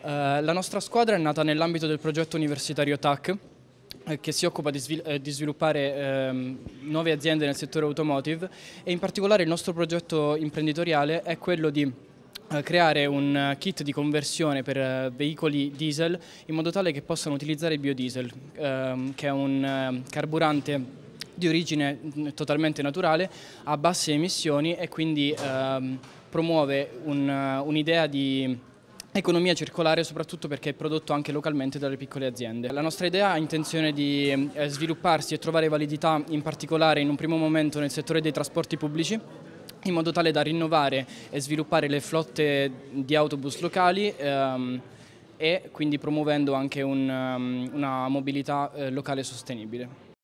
Eh, la nostra squadra è nata nell'ambito del progetto universitario TAC eh, che si occupa di, svil eh, di sviluppare ehm, nuove aziende nel settore automotive e in particolare il nostro progetto imprenditoriale è quello di creare un kit di conversione per veicoli diesel in modo tale che possano utilizzare il biodiesel, ehm, che è un ehm, carburante di origine mm, totalmente naturale, a basse emissioni e quindi ehm, promuove un'idea un di Economia circolare soprattutto perché è prodotto anche localmente dalle piccole aziende. La nostra idea ha intenzione di eh, svilupparsi e trovare validità in particolare in un primo momento nel settore dei trasporti pubblici in modo tale da rinnovare e sviluppare le flotte di autobus locali ehm, e quindi promuovendo anche un, ehm, una mobilità eh, locale sostenibile.